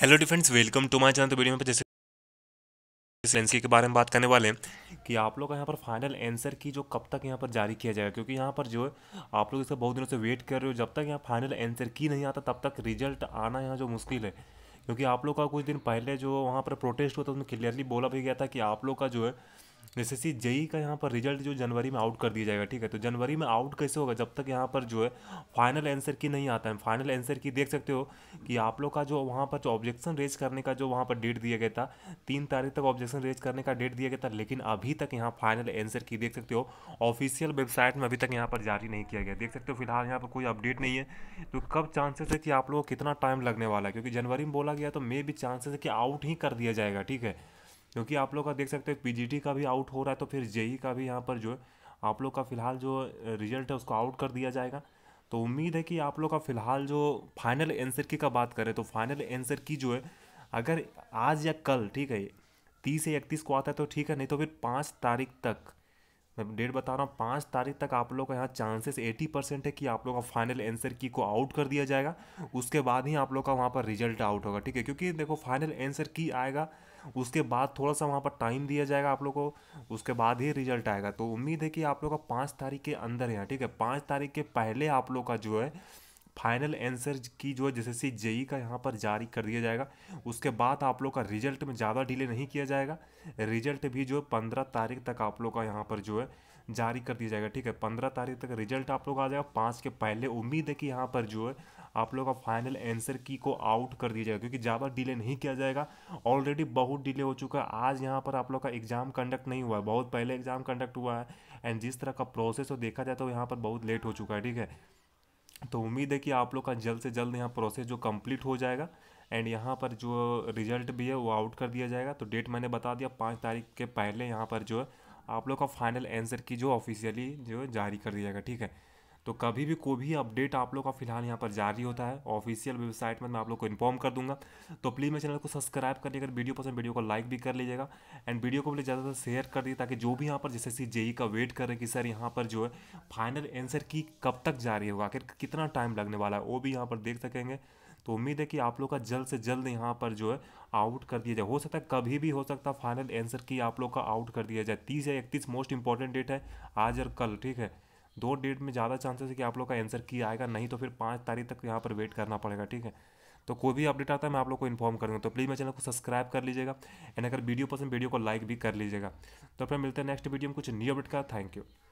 hello the friends welcome to my channel तो video में जैसे के बारे में बात करने वाले हैं कि आप लोग का यहाँ पर फाइनल आंसर की जो कब तक यहाँ पर जारी किया जाएगा क्योंकि यहाँ पर जो है आप लोग इसका बहुत दिनों से वेट कर रहे हो जब तक यहाँ फाइनल आंसर की नहीं आता तब तक रिजल्ट आना यहाँ जो मुश्किल है क्योंकि आप लोग का कुछ दिन पहले जो वहाँ पर प्रोटेस्ट हुआ था उसमें क्लियरली बोला भी गया था कि आप लोग का जो है जैसे सी जेई e का यहाँ पर रिजल्ट जो जनवरी में आउट कर दिया जाएगा ठीक है तो जनवरी में आउट कैसे होगा जब तक यहाँ पर जो है फाइनल आंसर की नहीं आता है फाइनल आंसर की देख सकते हो कि आप लोग का जो वहाँ पर जो ऑब्जेक्शन रेज करने का जो वहाँ पर डेट दिया गया था तीन तारीख तक ऑब्जेक्शन रेज करने का डेट दिया गया था लेकिन अभी तक यहाँ फाइनल आंसर की देख सकते हो ऑफिशियल वेबसाइट में अभी तक यहाँ पर जारी नहीं किया गया देख सकते हो फिलहाल यहाँ पर कोई अपडेट नहीं है तो कब चांसेस है कि आप लोगों को कितना टाइम लगने वाला है क्योंकि जनवरी में बोला गया तो मे भी चांसेस है कि आउट ही कर दिया जाएगा ठीक है क्योंकि आप लोग का देख सकते हैं पी का भी आउट हो रहा है तो फिर जेई e का भी यहाँ पर जो है आप लोग का फ़िलहाल जो रिजल्ट है उसको आउट कर दिया जाएगा तो उम्मीद है कि आप लोग का फ़िलहाल जो फाइनल आंसर की का बात करें तो फाइनल आंसर की जो है अगर आज या कल ठीक है तीस या इकतीस को आता है तो ठीक है नहीं तो फिर पाँच तारीख तक मैं डेट बता रहा हूँ पाँच तारीख तक आप लोग का यहाँ चांसेस एटी परसेंट है कि आप लोग का फाइनल आंसर की को आउट कर दिया जाएगा उसके बाद ही आप लोग का वहाँ पर रिजल्ट आउट होगा ठीक है क्योंकि देखो फाइनल आंसर की आएगा उसके बाद थोड़ा सा वहाँ पर टाइम दिया जाएगा आप लोग को उसके बाद ही रिजल्ट आएगा तो उम्मीद है कि आप लोग का पाँच तारीख के अंदर यहाँ ठीक है पाँच तारीख के पहले आप लोग का जो है फाइनल आंसर की जो है जैसे सी जेई का यहाँ पर जारी कर दिया जाएगा उसके बाद आप लोग का रिजल्ट में ज़्यादा डिले नहीं किया जाएगा रिजल्ट भी जो है पंद्रह तारीख तक आप लोग का यहाँ पर जो है जारी कर दिया जाएगा ठीक है पंद्रह तारीख तक रिजल्ट आप लोग आ जाएगा पाँच के पहले उम्मीद है कि यहाँ पर जो है आप लोग का फाइनल आंसर की को आउट कर दिया जाएगा क्योंकि ज़्यादा डिले नहीं किया जाएगा ऑलरेडी बहुत डिले हो चुका है आज यहाँ पर आप लोग का एग्ज़ाम कंडक्ट नहीं हुआ है बहुत पहले एग्ज़ाम कंडक्ट हुआ है एंड जिस तरह का प्रोसेस हो देखा जाए तो यहाँ पर बहुत लेट हो चुका है ठीक है तो उम्मीद है कि आप लोग का जल्द से जल्द यहाँ प्रोसेस जो कंप्लीट हो जाएगा एंड यहाँ पर जो रिजल्ट भी है वो आउट कर दिया जाएगा तो डेट मैंने बता दिया पाँच तारीख के पहले यहाँ पर जो है आप लोग का फाइनल आंसर की जो ऑफिशियली जो जारी कर दिया जाएगा ठीक है तो कभी भी कोई भी अपडेट आप लोग का फिलहाल यहाँ पर जारी होता है ऑफिशियल वेबसाइट में मैं आप लोग को इन्फॉर्म कर दूंगा तो प्लीज़ मेरे चैनल को सब्सक्राइब कर लीजिएगा वीडियो पसंद वीडियो को लाइक भी कर लीजिएगा एंड वीडियो को मुझे ज़्यादा से शेयर कर दीजिए ताकि जो भी यहाँ पर जैसे सी जेई e का वेट कर रहे कि सर यहाँ पर जो है फाइनल आंसर की कब तक जारी होगा आखिर कितना टाइम लगने वाला है वो भी यहाँ पर देख सकेंगे तो उम्मीद है कि आप लोग का जल्द से जल्द यहाँ पर जो है आउट कर दिया जाए हो सकता है कभी भी हो सकता है फाइनल आंसर की आप लोग का आउट कर दिया जाए तीस या इकतीस मोस्ट इंपॉर्टेंट डेट है आज और कल ठीक है दो डेट में ज़्यादा चांसेस है कि आप लोग का आंसर की आएगा नहीं तो फिर पाँच तारीख तक यहाँ पर वेट करना पड़ेगा ठीक है तो कोई भी अपडेट आता है मैं आप लोग को इन्फॉर्म कर दूँगा तो प्लीज़ मेरे चैनल को सब्सक्राइब कर लीजिएगा एंड अगर वीडियो पसंद वीडियो को लाइक भी कर लीजिएगा तो फिर मिलते हैं नेक्स्ट वीडियो में कुछ न्यू अपडेट का थैंक यू